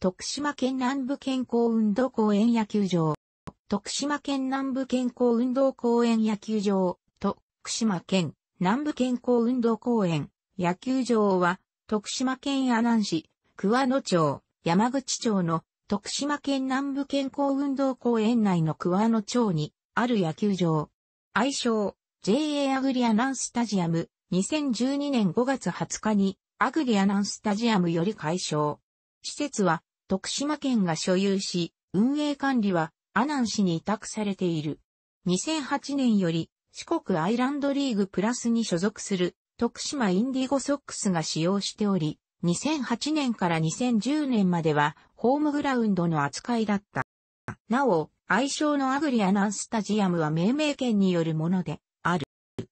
徳島県南部健康運動公園野球場、徳島県南部健康運動公園野球場、徳島県南部健康運動公園野球場は、徳島県阿南市、桑野町、山口町の徳島県南部健康運動公園内の桑野町にある野球場。愛称、JA アグリアナンスタジアム、2012年5月20日にアグリアナンスタジアムより解消。施設は徳島県が所有し、運営管理は阿南市に委託されている。2008年より四国アイランドリーグプラスに所属する徳島インディゴソックスが使用しており、2008年から2010年まではホームグラウンドの扱いだった。なお、愛称のアグリアナンスタジアムは命名権によるものである。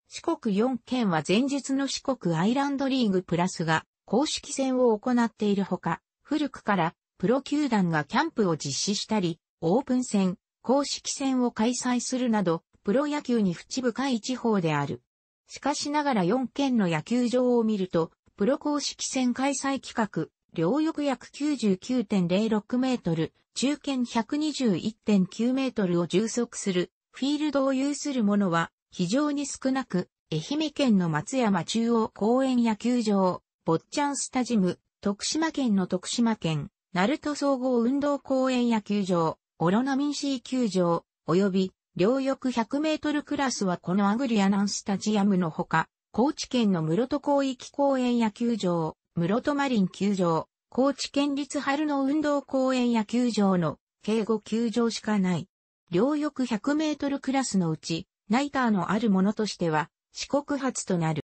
四国4県は前日の四国アイランドリーグプラスが公式戦を行っているほか、古くからプロ球団がキャンプを実施したり、オープン戦、公式戦を開催するなど、プロ野球に淵深い地方である。しかしながら4県の野球場を見ると、プロ公式戦開催企画、両翼約99.06メートル、中堅121.9メートルを充足する、フィールドを有するものは非常に少なく、愛媛県の松山中央公園野球場、坊ッちゃんスタジム、徳島県の徳島県、鳴門総合運動公園野球場、オロナミン C 球場、及び、両翼100メートルクラスはこのアグリアナンスタジアムのほか、高知県の室戸広域公園野球場、室戸マリン球場、高知県立春の運動公園野球場の、計5球場しかない。両翼100メートルクラスのうち、ナイターのあるものとしては、四国初となる。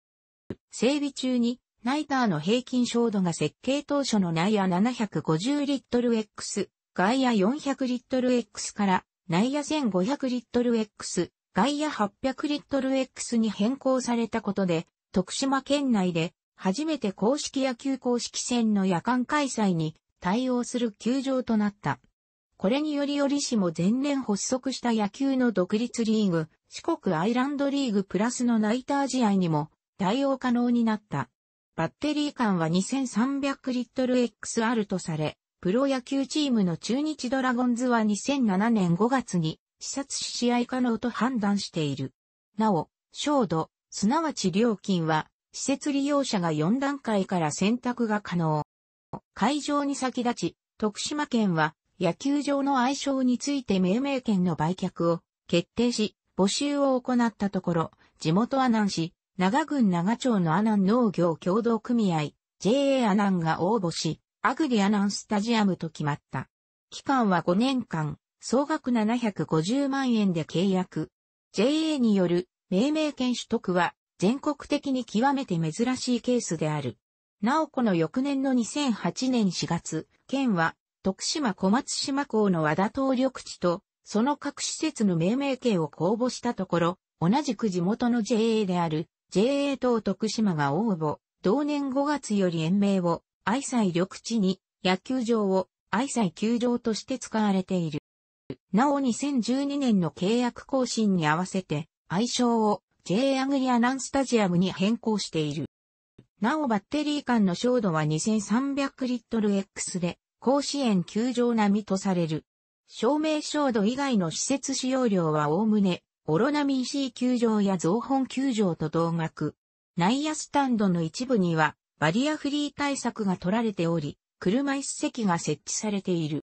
整備中にナイターの平均照度が設計当初のナイア750リットル X、外野400リットル X からイア1500リットル X、外野800リットル X に変更されたことで、徳島県内で初めて公式野球公式戦の夜間開催に対応する球場となった。これにより折しも前年発足した野球の独立リーグ、四国アイランドリーグプラスのナイター試合にも対応可能になった。バッテリー間は 2300Ｌxr とされ、プロ野球チームの中日ドラゴンズは2007年5月に視察し試合可能と判断している。なお、照度、すなわち料金は、施設利用者が4段階から選択が可能。会場に先立ち、徳島県は野球場の愛称について命名権の売却を決定し、募集を行ったところ、地元は南市、長郡長町の阿南農業協同組合 JA 阿南が応募し、アグリアナンスタジアムと決まった。期間は5年間、総額750万円で契約。JA による命名権取得は全国的に極めて珍しいケースである。なおこの翌年の2008年4月、県は徳島小松島港の和田東緑地とその各施設の命名権を公募したところ、同じく地元の JA である JA 等徳島が応募、同年5月より延命を、愛妻緑地に、野球場を、愛妻球場として使われている。なお2012年の契約更新に合わせて、愛称を J アグリアナンスタジアムに変更している。なおバッテリー間の照度は2300リットル X で、甲子園球場並みとされる。照明照度以外の施設使用量はおおむねオロナミン C 球場や造本球場と同額。内野スタンドの一部にはバリアフリー対策が取られており、車一席が設置されている。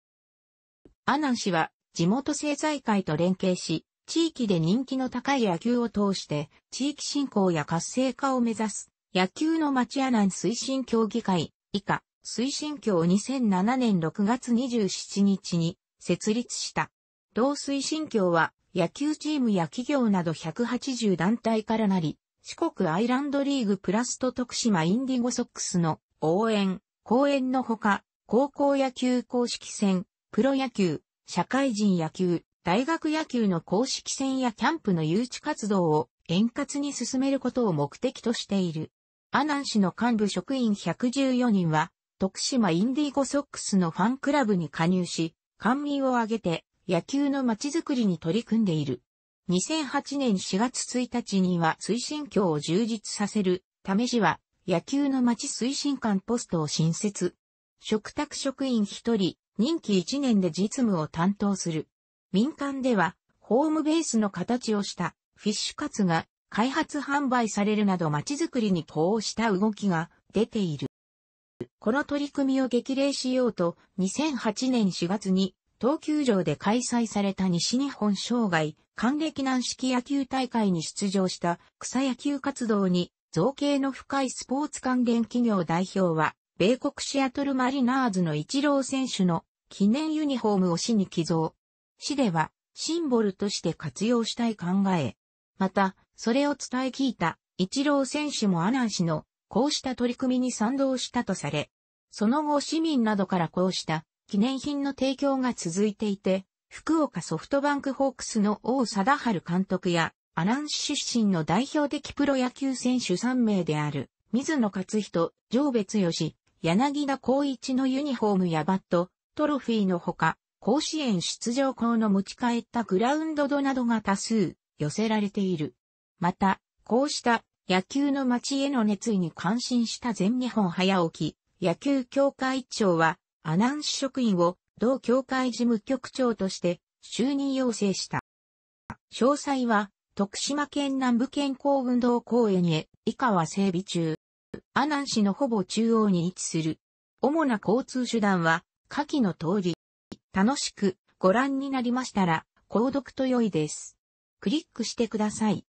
阿南市は地元政財界と連携し、地域で人気の高い野球を通して地域振興や活性化を目指す野球の町阿南推進協議会以下推進協2007年6月27日に設立した。同推進協は野球チームや企業など180団体からなり、四国アイランドリーグプラスと徳島インディゴソックスの応援、講演のほか、高校野球公式戦、プロ野球、社会人野球、大学野球の公式戦やキャンプの誘致活動を円滑に進めることを目的としている。阿南市の幹部職員114人は、徳島インディゴソックスのファンクラブに加入し、官民を挙げて、野球の街づくりに取り組んでいる。2008年4月1日には推進協を充実させる、ため市は野球の街推進官ポストを新設。食卓職員1人、任期1年で実務を担当する。民間では、ホームベースの形をしたフィッシュカツが開発販売されるなど街づくりに呼応した動きが出ている。この取り組みを激励しようと、2008年4月に東球場で開催された西日本生涯、還暦軟式野球大会に出場した草野球活動に造形の深いスポーツ関連企業代表は、米国シアトルマリナーズのイチロー選手の記念ユニフォームを市に寄贈。市ではシンボルとして活用したい考え。また、それを伝え聞いたイチロー選手も阿南市のこうした取り組みに賛同したとされ、その後市民などからこうした記念品の提供が続いていて、福岡ソフトバンクホークスの王貞治監督や、阿南市出身の代表的プロ野球選手3名である、水野勝人、上別義、柳田光一のユニフォームやバット、トロフィーのほか、甲子園出場校の持ち帰ったグラウンド度などが多数寄せられている。また、こうした野球の街への熱意に感心した全日本早起き、野球協会長は、阿南市職員を同協会事務局長として就任要請した。詳細は徳島県南部健康運動公園へ以下は整備中。阿南市のほぼ中央に位置する。主な交通手段は下記の通り。楽しくご覧になりましたら購読と良いです。クリックしてください。